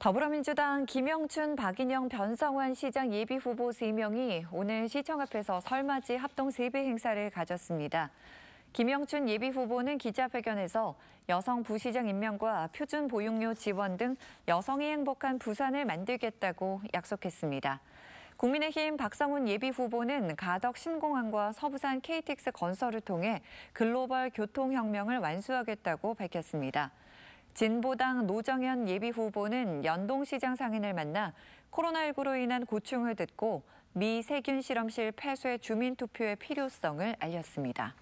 더불어민주당 김영춘, 박인영, 변성환 시장 예비후보 3명이 오늘 시청 앞에서 설맞이 합동 세배 행사를 가졌습니다. 김영춘 예비후보는 기자회견에서 여성 부시장 임명과 표준 보육료 지원 등 여성이 행복한 부산을 만들겠다고 약속했습니다. 국민의힘 박성훈 예비후보는 가덕 신공항과 서부산 KTX 건설을 통해 글로벌 교통혁명을 완수하겠다고 밝혔습니다. 진보당 노정현 예비후보는 연동시장 상인을 만나 코로나19로 인한 고충을 듣고 미세균 실험실 폐쇄 주민투표의 필요성을 알렸습니다.